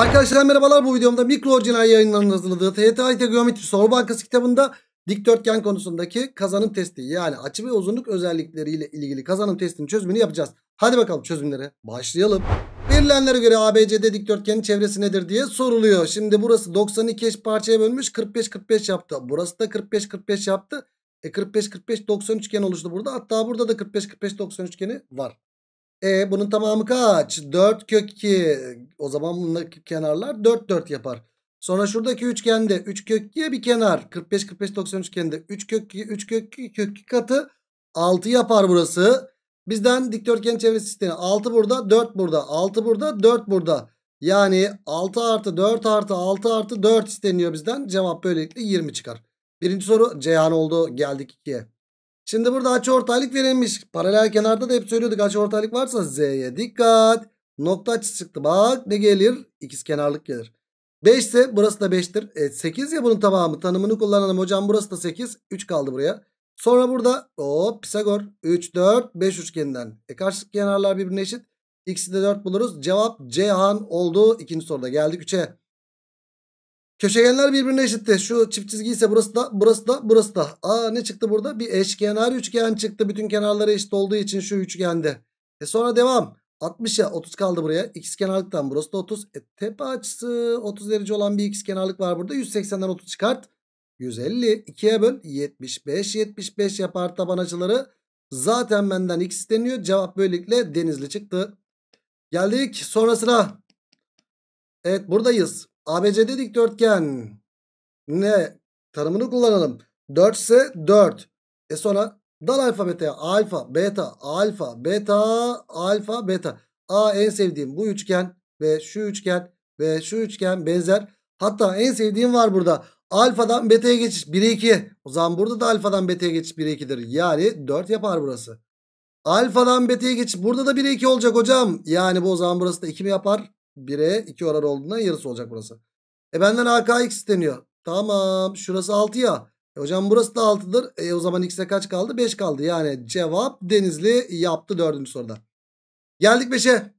Arkadaşlar merhabalar bu videomda mikro orijinal yayınlarının hazırladığı TYT IT Geometri Soru Bankası kitabında dikdörtgen konusundaki kazanım testi yani açı ve uzunluk özellikleriyle ilgili kazanım testinin çözümünü yapacağız. Hadi bakalım çözümlere başlayalım. Verilenlere göre ABCD dikdörtgenin çevresi nedir diye soruluyor. Şimdi burası 92 eş parçaya bölmüş 45-45 yaptı. Burası da 45-45 yaptı. E 45-45 90 üçgen oluştu burada. Hatta burada da 45-45 90 üçgeni var. E bunun tamamı kaç? 4 kök 2. O zaman bunun kenarlar 4 4 yapar. Sonra şuradaki üçgende 3 kök 2'ye bir kenar. 45 45 90 üçgeninde 3 kök 2 3 kök 2 kök 2 katı 6 yapar burası. Bizden dikdörtgen çevresi isteniyor. 6 burada 4 burada 6 burada 4 burada. Yani 6 artı 4 artı 6 artı 4 isteniyor bizden. Cevap böylelikle 20 çıkar. Birinci soru Ceyhan oldu geldik 2'ye. Şimdi burada açı ortaylık verilmiş. Paralel kenarda da hep söylüyorduk açı ortaylık varsa Z'ye dikkat. Nokta açısı çıktı. Bak ne gelir? İkiz kenarlık gelir. 5 ise burası da 5'tir. E, 8 ya bunun tamamı. Tanımını kullanalım hocam. Burası da 8. 3 kaldı buraya. Sonra burada o Pisagor 3 4 5 üçgeninden. E karşı kenarlar birbirine eşit. X'i de 4 buluruz. Cevap Cihan oldu. İkinci soruda geldik 3'e. Köşegenler birbirine eşitti. Şu çift çizgi ise burası da burası da burası da. Aa ne çıktı burada? Bir eşkenar üçgen çıktı. Bütün kenarları eşit olduğu için şu üçgende. E sonra devam. 60'a 30 kaldı buraya. X kenarlıktan burası da 30. E, tepe açısı 30 derece olan bir x kenarlık var burada. 180'den 30 çıkart. 150 2'ye böl 75 75 yapar taban açıları. Zaten benden x isteniyor. Cevap böylelikle denizli çıktı. Geldik sonrasına. Evet buradayız. ABCD dikdörtgen ne tanımını kullanalım. 4 ise 4. E sonra dal alfabete alfa, beta, alfa, beta, alfa, beta. A en sevdiğim bu üçgen ve şu üçgen ve şu üçgen benzer. Hatta en sevdiğim var burada. Alfadan beta'ya geçiş 1'e 2. O zaman burada da alfadan beta'ya geçiş 1'e 2'dir. Yani 4 yapar burası. Alfadan beta'ya geçiş burada da 1'e 2 olacak hocam. Yani bu o zaman burası da 2 mi yapar? 1'e 2 oran olduğundan yarısı olacak burası. E benden AKX isteniyor. Tamam şurası 6 ya. E hocam burası da 6'dır. E o zaman x'e kaç kaldı? 5 kaldı. Yani cevap Denizli yaptı 4. soruda. Geldik 5'e.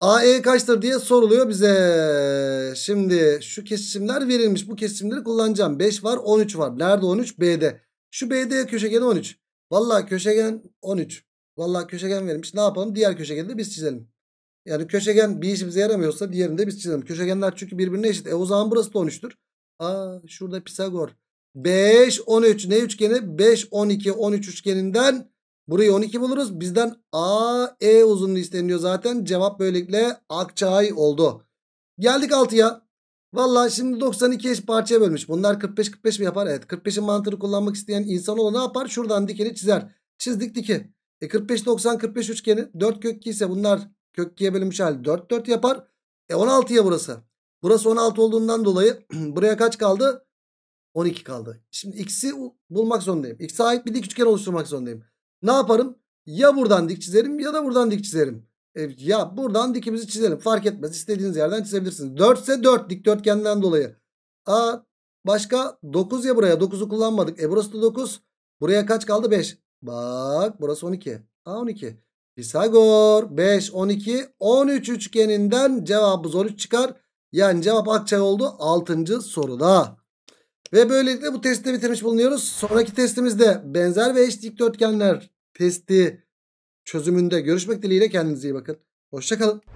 AE kaçtır diye soruluyor bize. Şimdi şu kesişimler verilmiş. Bu kesişimleri kullanacağım. 5 var 13 var. Nerede 13? B'de. Şu B'de köşegen 13. Valla köşegen 13. Valla köşegen verilmiş. Ne yapalım? Diğer köşegeni de biz çizelim. Yani köşegen bir işimize yaramıyorsa diğerinde biz çizelim. Köşegenler çünkü birbirine eşit. E o zaman burası da 13'tür. Aa şurada Pisagor. 5, 13 ne üçgeni? 5, 12, 13 üçgeninden burayı 12 buluruz. Bizden A, E uzunluğu isteniyor zaten. Cevap böylelikle Akçay oldu. Geldik 6'ya. Valla şimdi 92 eş parçaya bölmüş. Bunlar 45-45 mi yapar? Evet 45'in mantığını kullanmak isteyen insan olan ne yapar? Şuradan dikeni çizer. Çizdik diki. E 45-90-45 üçgeni 4 kök 2 ise bunlar Kök 2'ye bölünmüş hali 4 4 yapar. E 16 ya burası. Burası 16 olduğundan dolayı buraya kaç kaldı? 12 kaldı. Şimdi x'i bulmak zorundayım. X'e ait bir dik üçgen oluşturmak zorundayım. Ne yaparım? Ya buradan dik çizerim ya da buradan dik çizerim. E, ya buradan dikimizi çizelim. Fark etmez. İstediğiniz yerden çizebilirsiniz. 4 ise 4 dikdörtgenden dolayı. A başka 9 ya buraya. 9'u kullanmadık. E burası da 9. Buraya kaç kaldı? 5. Bak burası 12. A 12. Pisagor 5 12 13 üçgeninden cevabımız 13 çıkar. Yani cevap Akçay oldu 6. soruda. Ve böylelikle bu testi bitirmiş bulunuyoruz. Sonraki testimizde benzer ve eş dikdörtgenler testi çözümünde görüşmek dileğiyle kendinize iyi bakın. Hoşçakalın.